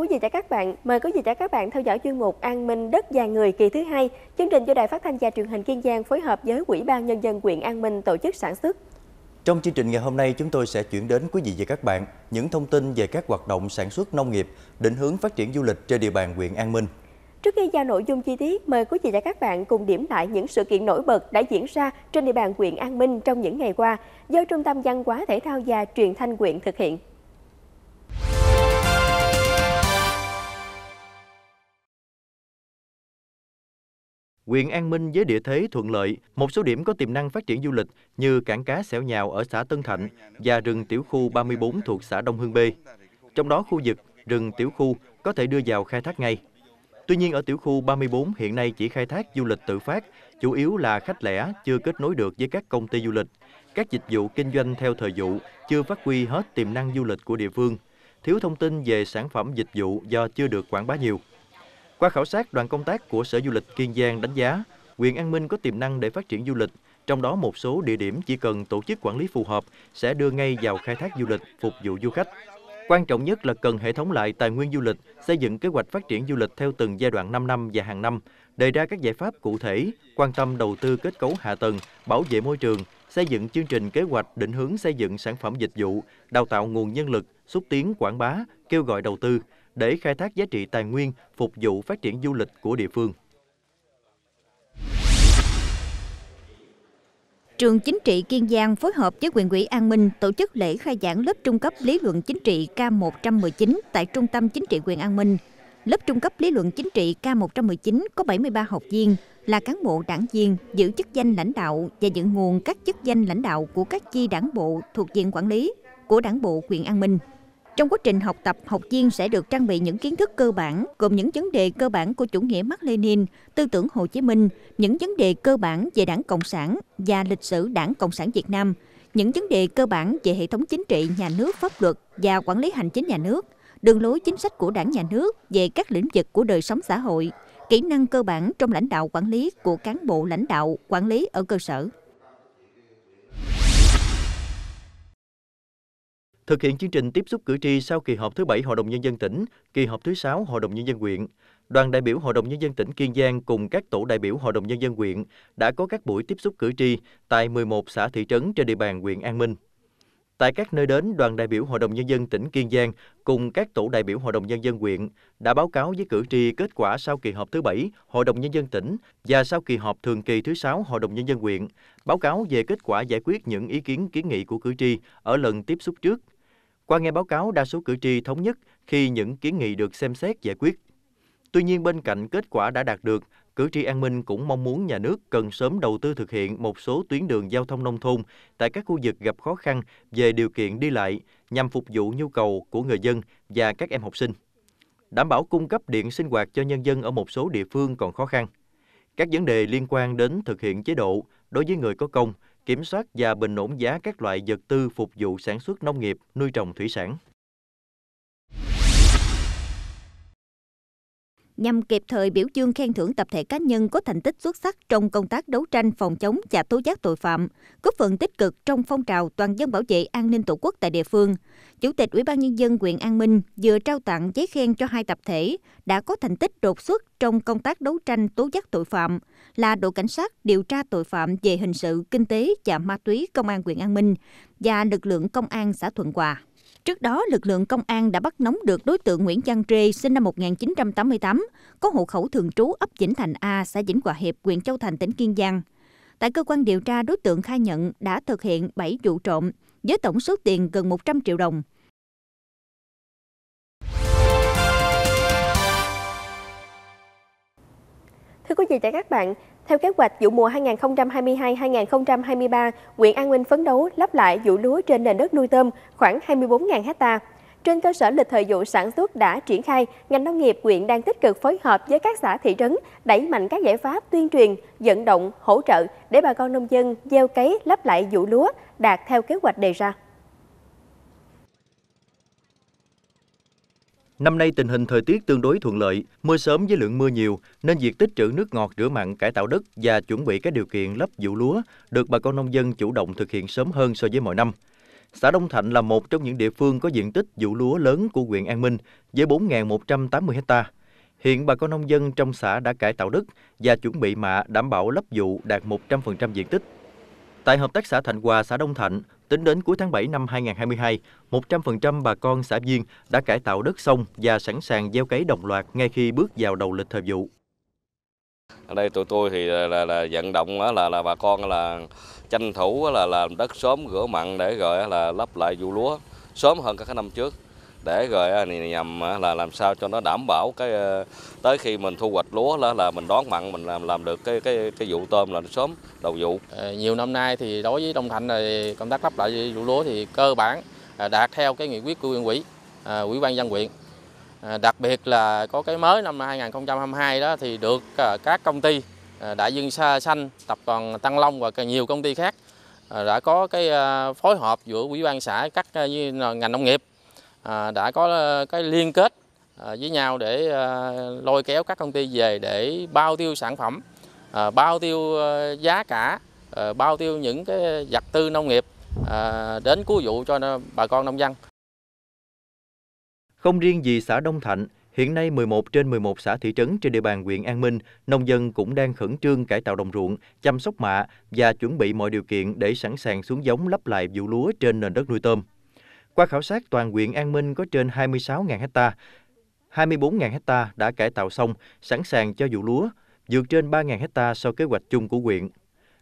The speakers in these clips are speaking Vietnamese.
quý vị và các bạn, mời quý vị và các bạn theo dõi chuyên mục An Minh Đất và Người kỳ thứ hai, chương trình do Đài Phát thanh và Truyền hình Kiên Giang phối hợp với Quỹ ban Nhân dân huyện An Minh tổ chức sản xuất. Trong chương trình ngày hôm nay, chúng tôi sẽ chuyển đến quý vị và các bạn những thông tin về các hoạt động sản xuất nông nghiệp, định hướng phát triển du lịch trên địa bàn huyện An Minh. Trước khi vào nội dung chi tiết, mời quý vị và các bạn cùng điểm lại những sự kiện nổi bật đã diễn ra trên địa bàn huyện An Minh trong những ngày qua do Trung tâm Văn hóa Thể thao và Truyền thanh huyện thực hiện. huyện An Minh với địa thế thuận lợi, một số điểm có tiềm năng phát triển du lịch như cảng cá xẻo Nhào ở xã Tân Thạnh và rừng tiểu khu 34 thuộc xã Đông Hưng B. Trong đó khu vực rừng tiểu khu có thể đưa vào khai thác ngay. Tuy nhiên ở tiểu khu 34 hiện nay chỉ khai thác du lịch tự phát, chủ yếu là khách lẻ chưa kết nối được với các công ty du lịch. Các dịch vụ kinh doanh theo thời vụ chưa phát huy hết tiềm năng du lịch của địa phương, thiếu thông tin về sản phẩm dịch vụ do chưa được quảng bá nhiều. Qua khảo sát, đoàn công tác của Sở Du lịch Kiên Giang đánh giá, huyện An Minh có tiềm năng để phát triển du lịch, trong đó một số địa điểm chỉ cần tổ chức quản lý phù hợp sẽ đưa ngay vào khai thác du lịch, phục vụ du khách. Quan trọng nhất là cần hệ thống lại tài nguyên du lịch, xây dựng kế hoạch phát triển du lịch theo từng giai đoạn 5 năm và hàng năm, đề ra các giải pháp cụ thể, quan tâm đầu tư kết cấu hạ tầng, bảo vệ môi trường, xây dựng chương trình kế hoạch định hướng xây dựng sản phẩm dịch vụ, đào tạo nguồn nhân lực, xúc tiến quảng bá, kêu gọi đầu tư, để khai thác giá trị tài nguyên phục vụ phát triển du lịch của địa phương. Trường Chính trị Kiên Giang phối hợp với quyền ủy An Minh tổ chức lễ khai giảng lớp trung cấp lý luận chính trị K119 tại Trung tâm Chính trị quyền An Minh. Lớp trung cấp lý luận chính trị K119 có 73 học viên là cán bộ đảng viên giữ chức danh lãnh đạo và dự nguồn các chức danh lãnh đạo của các chi đảng bộ thuộc diện quản lý của đảng bộ quyền An Minh. Trong quá trình học tập, học viên sẽ được trang bị những kiến thức cơ bản, gồm những vấn đề cơ bản của chủ nghĩa Mác Lênin, tư tưởng Hồ Chí Minh, những vấn đề cơ bản về đảng Cộng sản và lịch sử đảng Cộng sản Việt Nam, những vấn đề cơ bản về hệ thống chính trị, nhà nước, pháp luật và quản lý hành chính nhà nước, đường lối chính sách của đảng nhà nước về các lĩnh vực của đời sống xã hội, kỹ năng cơ bản trong lãnh đạo quản lý của cán bộ lãnh đạo quản lý ở cơ sở. thực hiện chương trình tiếp xúc cử tri sau kỳ họp thứ bảy Hội đồng Nhân dân tỉnh, kỳ họp thứ sáu Hội đồng Nhân dân huyện. Đoàn đại biểu Hội đồng Nhân dân tỉnh Kiên Giang cùng các tổ đại biểu Hội đồng Nhân dân huyện đã có các buổi tiếp xúc cử tri tại 11 xã thị trấn trên địa bàn huyện An Minh. Tại các nơi đến, đoàn đại biểu Hội đồng Nhân dân tỉnh Kiên Giang cùng các tổ đại biểu Hội đồng Nhân dân huyện đã báo cáo với cử tri kết quả sau kỳ họp thứ bảy Hội đồng Nhân dân tỉnh và sau kỳ họp thường kỳ thứ sáu Hội đồng Nhân dân huyện, báo cáo về kết quả giải quyết những ý kiến kiến nghị của cử tri ở lần tiếp xúc trước qua nghe báo cáo, đa số cử tri thống nhất khi những kiến nghị được xem xét giải quyết. Tuy nhiên, bên cạnh kết quả đã đạt được, cử tri An Minh cũng mong muốn nhà nước cần sớm đầu tư thực hiện một số tuyến đường giao thông nông thôn tại các khu vực gặp khó khăn về điều kiện đi lại nhằm phục vụ nhu cầu của người dân và các em học sinh. Đảm bảo cung cấp điện sinh hoạt cho nhân dân ở một số địa phương còn khó khăn. Các vấn đề liên quan đến thực hiện chế độ đối với người có công – kiểm soát và bình ổn giá các loại vật tư phục vụ sản xuất nông nghiệp, nuôi trồng thủy sản. nhằm kịp thời biểu dương khen thưởng tập thể cá nhân có thành tích xuất sắc trong công tác đấu tranh phòng chống và tố giác tội phạm, góp phần tích cực trong phong trào toàn dân bảo vệ an ninh Tổ quốc tại địa phương. Chủ tịch Ủy ban nhân dân huyện An Minh vừa trao tặng giấy khen cho hai tập thể đã có thành tích đột xuất trong công tác đấu tranh tố giác tội phạm là đội cảnh sát điều tra tội phạm về hình sự, kinh tế và ma túy công an huyện An Minh và lực lượng công an xã Thuận Hòa. Trước đó, lực lượng công an đã bắt nóng được đối tượng Nguyễn Văn Trê, sinh năm 1988, có hộ khẩu thường trú ấp Vĩnh Thành A, xã Vĩnh Hòa Hiệp, huyện Châu Thành, tỉnh Kiên Giang. Tại cơ quan điều tra, đối tượng khai nhận đã thực hiện 7 vụ trộm với tổng số tiền gần 100 triệu đồng. quý vị và các bạn, theo kế hoạch vụ mùa 2022-2023, huyện An Minh phấn đấu lắp lại vụ lúa trên nền đất nuôi tôm khoảng 24.000 ha. Trên cơ sở lịch thời vụ sản xuất đã triển khai, ngành nông nghiệp huyện đang tích cực phối hợp với các xã thị trấn đẩy mạnh các giải pháp tuyên truyền, vận động, hỗ trợ để bà con nông dân gieo cấy lắp lại vụ lúa đạt theo kế hoạch đề ra. Năm nay tình hình thời tiết tương đối thuận lợi, mưa sớm với lượng mưa nhiều nên việc tích trữ nước ngọt rửa mặn cải tạo đất và chuẩn bị các điều kiện lấp vụ lúa được bà con nông dân chủ động thực hiện sớm hơn so với mọi năm. Xã Đông Thạnh là một trong những địa phương có diện tích vụ lúa lớn của huyện An Minh với 4.180 ha. Hiện bà con nông dân trong xã đã cải tạo đất và chuẩn bị mạ đảm bảo lấp vụ đạt 100% diện tích. Tại Hợp tác xã Thạnh Hòa, xã Đông Thạnh, Tính đến cuối tháng 7 năm 2022, 100% bà con xã Viên đã cải tạo đất sông và sẵn sàng gieo cấy đồng loạt ngay khi bước vào đầu lịch thời vụ. Ở đây tụi tôi thì là, là, là vận động là là bà con là tranh thủ là làm đất sớm rửa mặn để rồi là lấp lại vụ lúa sớm hơn các năm trước để rồi à, nhằm à, là làm sao cho nó đảm bảo cái ờ, tới khi mình thu hoạch lúa là là mình đón mặn mình làm làm được cái cái cái vụ tôm là sớm đầu vụ. Ờ, nhiều năm nay thì đối với Đông Thạnh này công tác lắp lại vụ lúa thì cơ bản à, đạt theo cái nghị quyết của huyện ủy, ủy ban dân huyện. Đặc biệt là có cái mới năm 2022 đó thì được các công ty Đại Dương Sa Xanh, Tập đoàn Tăng Long và nhiều công ty khác đã có cái phối hợp giữa ủy ban xã các ngành nông nghiệp À, đã có ờ, cái liên kết à, với nhau để ờ, lôi kéo các công ty về để bao tiêu sản phẩm, à, bao tiêu ờ, giá cả, bao tiêu những cái vật tư nông nghiệp đến cứu vụ cho bà con nông dân. Không riêng gì xã Đông Thạnh, hiện nay 11 trên 11 xã thị trấn trên địa bàn huyện An Minh, nông dân cũng đang khẩn trương cải tạo đồng ruộng, chăm sóc mạ và chuẩn bị mọi điều kiện để sẵn sàng xuống giống lắp lại vụ lúa trên nền đất nuôi tôm. Qua khảo sát, toàn huyện An Minh có trên 26.000 hecta, 24.000 hecta đã cải tạo xong, sẵn sàng cho vụ lúa, vượt trên 3.000 hecta so kế hoạch chung của huyện.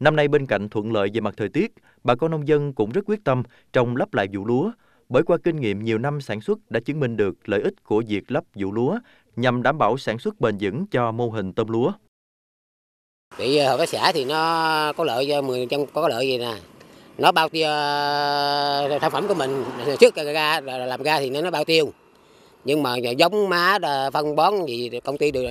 Năm nay bên cạnh thuận lợi về mặt thời tiết, bà con nông dân cũng rất quyết tâm trồng lắp lại vụ lúa, bởi qua kinh nghiệm nhiều năm sản xuất đã chứng minh được lợi ích của việc lắp vụ lúa nhằm đảm bảo sản xuất bền vững cho mô hình tôm lúa. Bị ờ, hợp tác xã thì nó có lợi cho 10 có lợi gì nè, nó bao tiêu ờ, sản phẩm của mình trước ra làm ra thì nó bao tiêu nhưng mà giống má phân bón gì công ty đều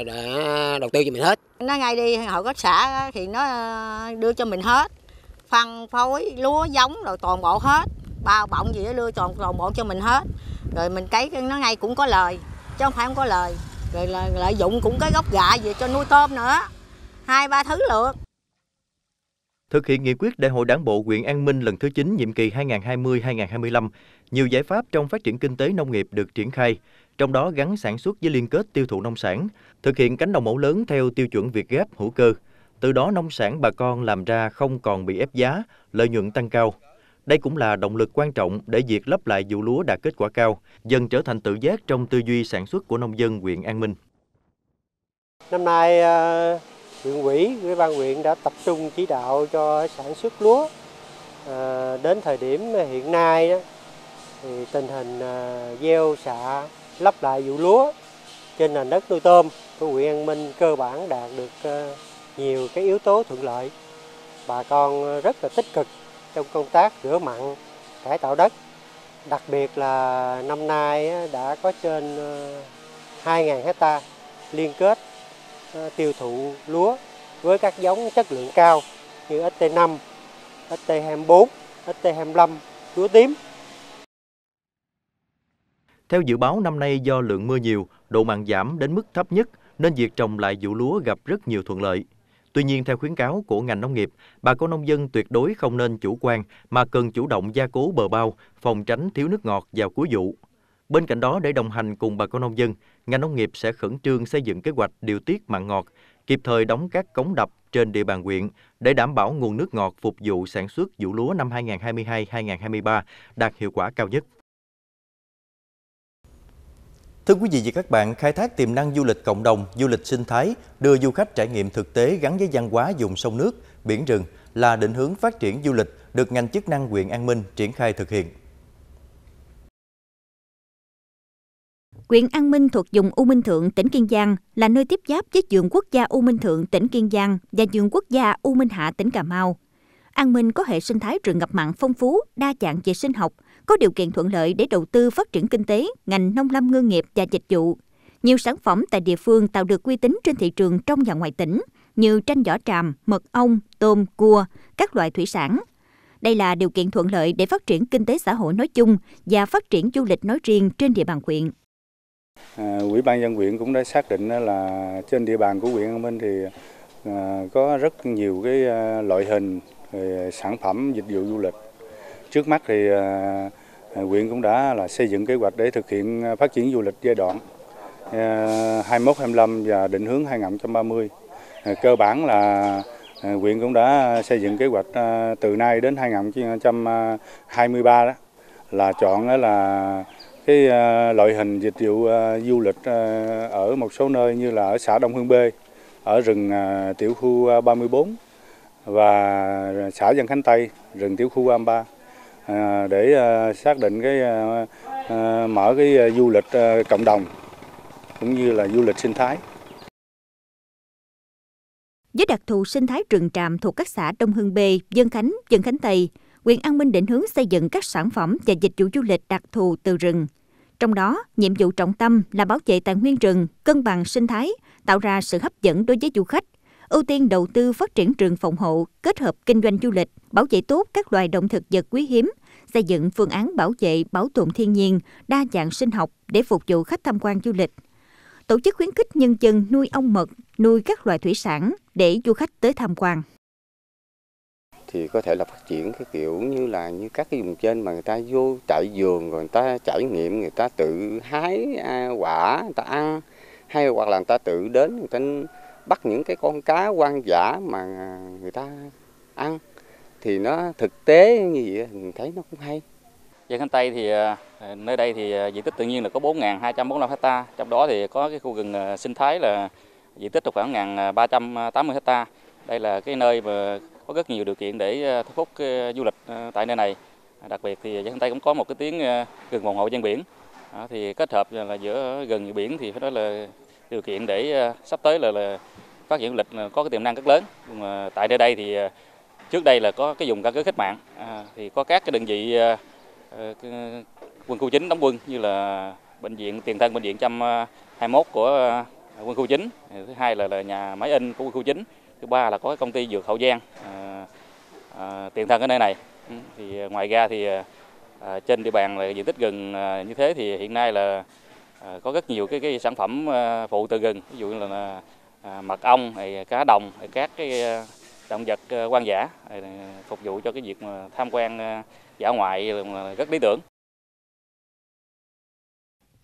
đầu tư cho mình hết nó ngay đi hội có xã thì nó ờ, đưa cho mình hết phân phối lúa giống rồi toàn bộ hết bao bọng gì đó đưa toàn toàn bộ cho mình hết rồi mình cấy nó ngay cũng có lời chứ không phải không có lời rồi lợi dụng cũng cái gốc gạ về cho nuôi tôm nữa hai ba thứ lượt Thực hiện nghị quyết Đại hội Đảng bộ huyện An Minh lần thứ 9 nhiệm kỳ 2020-2025, nhiều giải pháp trong phát triển kinh tế nông nghiệp được triển khai, trong đó gắn sản xuất với liên kết tiêu thụ nông sản, thực hiện cánh đồng mẫu lớn theo tiêu chuẩn Việt Gáp hữu cơ. Từ đó nông sản bà con làm ra không còn bị ép giá, lợi nhuận tăng cao. Đây cũng là động lực quan trọng để việc lấp lại vụ lúa đạt kết quả cao, dần trở thành tự giác trong tư duy sản xuất của nông dân huyện An Minh. Năm nay ờ, huyện ủy ủy ban huyện đã tập trung chỉ đạo cho sản xuất lúa à, đến thời điểm hiện nay đó, thì tình hình à, gieo xạ lắp lại vụ lúa trên nền đất nuôi tôm của huyện An Minh cơ bản đạt được à, nhiều cái yếu tố thuận lợi bà con rất là tích cực trong công tác rửa mặn cải tạo đất đặc biệt là năm nay đã có trên 2.000 à, hecta liên kết Ờ, tiêu thụ lúa với các giống chất lượng cao như ST5, ST24, ST25, lúa tím. Theo dự báo năm nay do lượng mưa nhiều, độ mặn giảm đến mức thấp nhất nên việc trồng lại vụ lúa gặp rất nhiều thuận lợi. Tuy nhiên, theo khuyến cáo của ngành nông nghiệp, bà con nông dân tuyệt đối không nên chủ quan mà cần chủ động gia cố bờ bao, phòng tránh thiếu nước ngọt vào cuối vụ. Bên cạnh đó, để đồng hành cùng bà con nông dân, ngành nông nghiệp sẽ khẩn trương xây dựng kế hoạch điều tiết mặn ngọt, kịp thời đóng các cống đập trên địa bàn huyện để đảm bảo nguồn nước ngọt phục vụ sản xuất vụ lúa năm 2022-2023 đạt hiệu quả cao nhất. Thưa quý vị và các bạn, khai thác tiềm năng du lịch cộng đồng, du lịch sinh thái, đưa du khách trải nghiệm thực tế gắn với văn hóa dùng sông nước, biển rừng là định hướng phát triển du lịch được ngành chức năng huyện An Minh triển khai thực hiện. Quyện An Minh thuộc vùng U Minh Thượng, tỉnh Kiên Giang là nơi tiếp giáp với vườn quốc gia U Minh Thượng, tỉnh Kiên Giang và vườn quốc gia U Minh Hạ, tỉnh Cà Mau. An Minh có hệ sinh thái rừng ngập mặn phong phú, đa dạng về sinh học, có điều kiện thuận lợi để đầu tư phát triển kinh tế, ngành nông lâm ngư nghiệp và dịch vụ. Nhiều sản phẩm tại địa phương tạo được uy tín trên thị trường trong và ngoài tỉnh, như tranh giỏ tràm, mật ong, tôm, cua, các loại thủy sản. Đây là điều kiện thuận lợi để phát triển kinh tế xã hội nói chung và phát triển du lịch nói riêng trên địa bàn huyện. Quỹ à, ban dân huyện cũng đã xác định là trên địa bàn của huyện An Minh thì à, có rất nhiều cái à, loại hình sản phẩm dịch vụ du lịch. Trước mắt thì huyện cũng đã là xây dựng kế hoạch để thực hiện phát triển du lịch giai đoạn 21-25 và định hướng 2030. Cơ bản là huyện cũng đã xây dựng kế hoạch từ nay đến 2023 đó là chọn là cái à, loại hình dịch vụ à, du lịch à, ở một số nơi như là ở xã Đông Hương B, ở rừng tiểu khu 34 và xã Dân Khánh Tây, rừng tiểu khu 33 để xác định cái mở cái du lịch cộng đồng cũng như là du lịch sinh thái. Với đặc thù sinh thái rừng tràm thuộc các xã Đông Hưng B, Dân Khánh, Dân Khánh Tây, huyện An Minh định hướng xây dựng các sản phẩm và dịch vụ du lịch đặc thù từ rừng. Trong đó, nhiệm vụ trọng tâm là bảo vệ tài nguyên rừng, cân bằng sinh thái, tạo ra sự hấp dẫn đối với du khách, ưu tiên đầu tư phát triển rừng phòng hộ, kết hợp kinh doanh du lịch, bảo vệ tốt các loài động thực vật quý hiếm, xây dựng phương án bảo vệ, bảo tồn thiên nhiên, đa dạng sinh học để phục vụ khách tham quan du lịch. Tổ chức khuyến khích nhân dân nuôi ong mật, nuôi các loài thủy sản để du khách tới tham quan thì có thể là phát triển cái kiểu như là như các cái vùng trên mà người ta vô trại vườn rồi người ta trải nghiệm người ta tự hái à, quả người ta ăn hay hoặc là người ta tự đến người ta bắt những cái con cá quan giả mà à, người ta ăn thì nó thực tế như vậy mình thấy nó cũng hay. Về dạ, Khánh Tây thì à, nơi đây thì diện tích tự nhiên là có 4.245 hecta, trong đó thì có cái khu rừng sinh thái là diện tích được khoảng 1.380 hecta. Đây là cái nơi mà có rất nhiều điều kiện để ờ, thu hút ờ, du lịch ờ, tại nơi này đặc biệt thì Giang Tây cũng có một cái tiếng gần phòng hộ ven biển à, thì kết hợp là giữa gần biển thì phải nói là điều kiện để sắp tới là, là phát triển du lịch có cái tiềm năng rất lớn nhưng mà tại nơi đây thì trước đây là có cái dùng căn cứ khách mạng à, thì có các cái đơn vị à, quân khu chính đóng quân như là bệnh viện tiền thân bệnh viện 121 của quân khu chính thứ hai là, là nhà máy in của quân khu chính thứ ba là có cái công ty dược hậu giang à, à, tiền thân ở nơi này ừ, thì à, ngoài ra thì à, à, trên địa bàn là diện tích gừng à, như thế thì hiện nay là à, có rất nhiều cái, cái sản phẩm à, phụ từ gừng ví dụ như là à, mật ong này cá đồng hay các cái à, động vật quan giả phục vụ cho cái việc mà tham quan dã ngoại là rất lý tưởng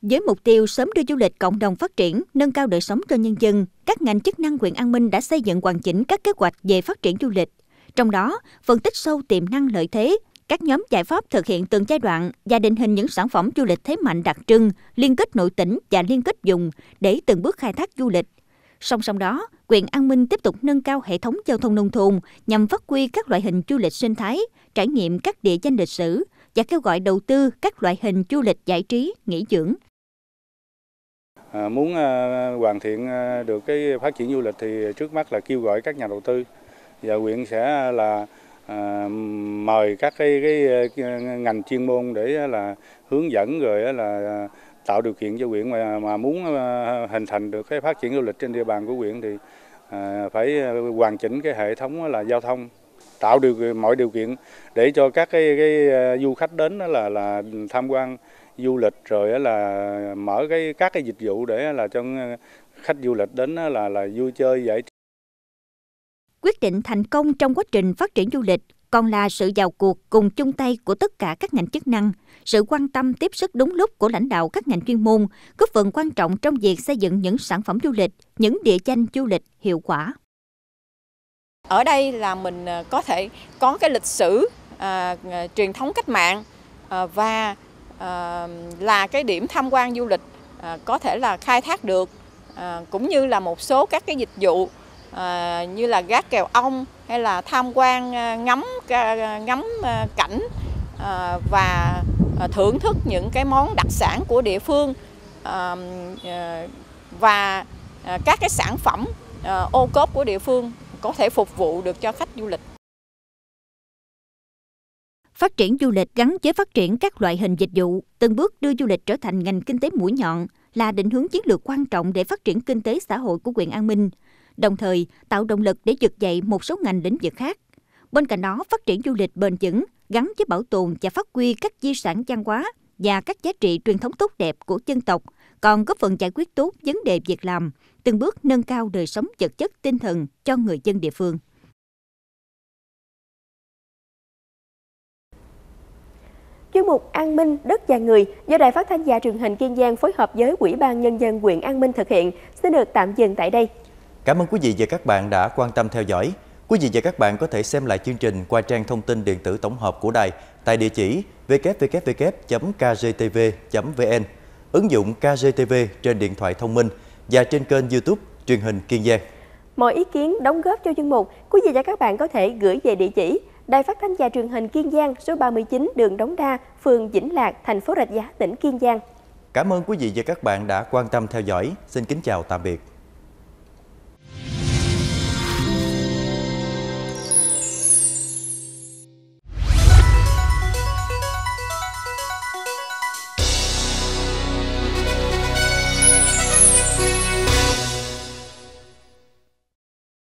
với mục tiêu sớm đưa du lịch cộng đồng phát triển, nâng cao đời sống cho nhân dân, các ngành chức năng huyện An Minh đã xây dựng hoàn chỉnh các kế hoạch về phát triển du lịch. Trong đó, phân tích sâu tiềm năng lợi thế, các nhóm giải pháp thực hiện từng giai đoạn và định hình những sản phẩm du lịch thế mạnh đặc trưng, liên kết nội tỉnh và liên kết vùng để từng bước khai thác du lịch. Song song đó, huyện An Minh tiếp tục nâng cao hệ thống giao thông nông thôn nhằm phát huy các loại hình du lịch sinh thái, trải nghiệm các địa danh lịch sử và kêu gọi đầu tư các loại hình du lịch giải trí, nghỉ dưỡng. À, muốn à, hoàn thiện à, được cái phát triển du lịch thì trước mắt là kêu gọi các nhà đầu tư và huyện sẽ là mời các cái, cái ngành chuyên môn để là hướng dẫn rồi là tạo điều kiện cho huyện mà mà muốn hình thành được cái phát triển du lịch trên địa bàn của huyện thì phải hoàn chỉnh cái hệ thống là giao thông tạo điều mọi điều kiện để cho các cái, cái du khách đến đó là là tham quan du lịch rồi là mở cái các cái dịch vụ để là cho khách du lịch đến là là vui chơi vậy Quyết định thành công trong quá trình phát triển du lịch còn là sự vào cuộc cùng chung tay của tất cả các ngành chức năng, sự quan tâm tiếp sức đúng lúc của lãnh đạo các ngành chuyên môn, góp phần quan trọng trong việc xây dựng những sản phẩm du lịch, những địa danh du lịch hiệu quả. Ở đây là mình ờ, có thể có cái lịch sử à, à truyền thống cách mạng à, và là cái điểm tham quan du lịch ờ, có thể là khai thác được ờ, cũng như là một số các cái dịch vụ ờ, như là gác kèo ong hay là tham quan ngắm ngắm cảnh và thưởng thức những cái món đặc sản của địa phương và các cái sản phẩm ô cốp của địa phương có thể phục vụ được cho khách du lịch phát triển du lịch gắn với phát triển các loại hình dịch vụ, từng bước đưa du lịch trở thành ngành kinh tế mũi nhọn là định hướng chiến lược quan trọng để phát triển kinh tế xã hội của huyện An Minh, đồng thời tạo động lực để vực dậy một số ngành lĩnh vực khác. Bên cạnh đó, phát triển du lịch bền vững gắn với bảo tồn và phát huy các di sản văn hóa và các giá trị truyền thống tốt đẹp của dân tộc, còn góp phần giải quyết tốt vấn đề việc làm, từng bước nâng cao đời sống vật chất tinh thần cho người dân địa phương. Chuyên mục An Minh đất và người do Đài Phát thanh và Truyền hình Kiên Giang phối hợp với Ủy ban nhân dân huyện An Minh thực hiện sẽ được tạm dừng tại đây. Cảm ơn quý vị và các bạn đã quan tâm theo dõi. Quý vị và các bạn có thể xem lại chương trình qua trang thông tin điện tử tổng hợp của đài tại địa chỉ www.kgtv.vn, ứng dụng KGTV trên điện thoại thông minh và trên kênh YouTube truyền hình Kiên Giang. Mọi ý kiến đóng góp cho chương mục, quý vị và các bạn có thể gửi về địa chỉ Đài phát thanh và truyền hình Kiên Giang số 39 đường Đống Đa, phường Vĩnh Lạc, thành phố Rạch Giá, tỉnh Kiên Giang. Cảm ơn quý vị và các bạn đã quan tâm theo dõi. Xin kính chào tạm biệt.